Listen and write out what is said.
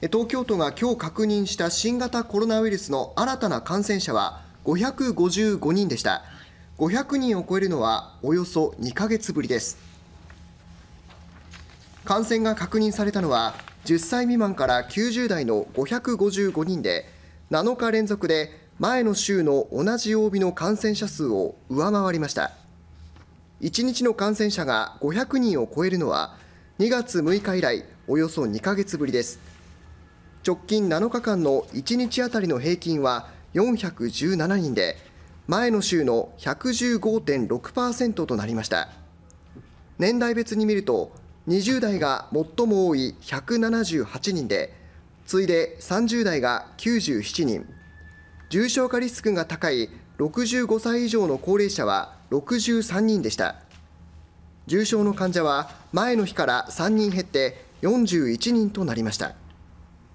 東京都が今日確認した新型コロナウイルスの新たな感染者は555人でした500人を超えるのはおよそ2ヶ月ぶりです感染が確認されたのは10歳未満から90代の555人で7日連続で前の週の同じ曜日の感染者数を上回りました1日の感染者が500人を超えるのは2月6日以来およそ2ヶ月ぶりです直近7日間の1日当たりの平均は417人で前の週の115.6%となりました年代別に見ると20代が最も多い178人で次いで30代が97人重症化リスクが高い65歳以上の高齢者は63人でした重症の患者は前の日から3人減って41人となりました。